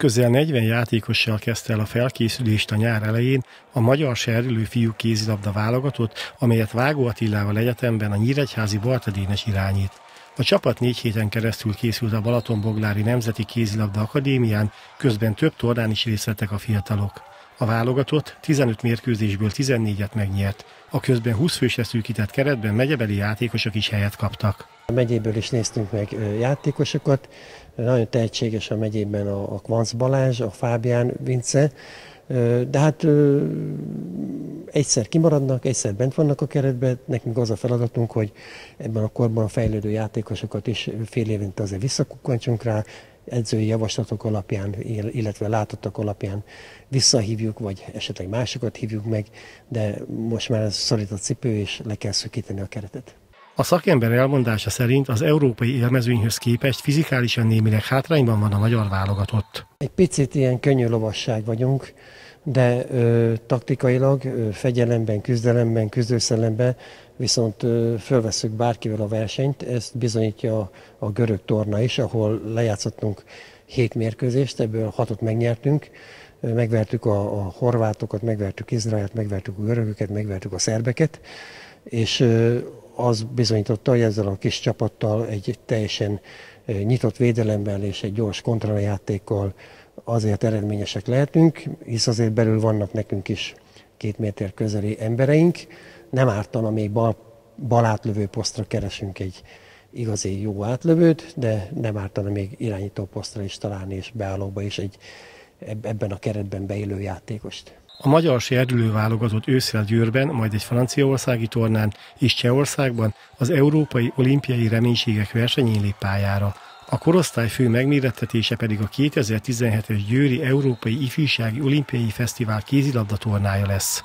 Közel 40 játékossal kezdte el a felkészülést a nyár elején a magyar serülő fiú kézilabda válogatott, amelyet Vágó Attilával egyetemben a Nyíregyházi Bartadénes irányít. A csapat négy héten keresztül készült a Balatonboglári Nemzeti Kézilabda Akadémián, közben több tornán is részletek a fiatalok. A válogatott 15 mérkőzésből 14-et megnyert. A közben 20 fősre szűkített keretben megyebeli játékosok is helyet kaptak. A megyéből is néztünk meg játékosokat. Nagyon tehetséges a megyében a, a Kvanc Balázs, a Fábián Vince, de hát egyszer kimaradnak, egyszer bent vannak a keretben, nekünk az a feladatunk, hogy ebben a korban a fejlődő játékosokat is fél évente azért visszakukkantsunk rá, edzői javaslatok alapján, illetve látottak alapján visszahívjuk, vagy esetleg másokat hívjuk meg, de most már ez szorít a cipő, és le kell szökíteni a keretet. A szakember elmondása szerint az európai élmezőnyhöz képest fizikálisan némileg hátrányban van a magyar válogatott. Egy picit ilyen könnyű lovasság vagyunk, de ö, taktikailag, ö, fegyelemben, küzdelemben, küzdőszellemben viszont ö, fölveszük bárkivel a versenyt, ezt bizonyítja a, a görög torna is, ahol lejátszottunk hét mérkőzést, ebből hatot megnyertünk, megvertük a, a horvátokat, megvertük Izraelt, megvertük a görögöket, megvertük a szerbeket, és ö, az bizonyította, hogy ezzel a kis csapattal egy teljesen nyitott védelemben és egy gyors kontrajátékkal azért eredményesek lehetünk, hisz azért belül vannak nekünk is két méter közeli embereink. Nem ártana még bal, bal átlövő posztra keresünk egy igazi jó átlövőt, de nem ártana még irányító posztra is találni, és beállóba is egy ebben a keretben beélő játékost. A magyar serdülő válogatott ősszel Győrben, majd egy franciaországi tornán és Csehországban az Európai Olimpiai Reménységek versenyén lép pályára. A korosztály fő megmérettetése pedig a 2017-es Győri Európai Ifjúsági Olimpiai Fesztivál kézilabda tornája lesz.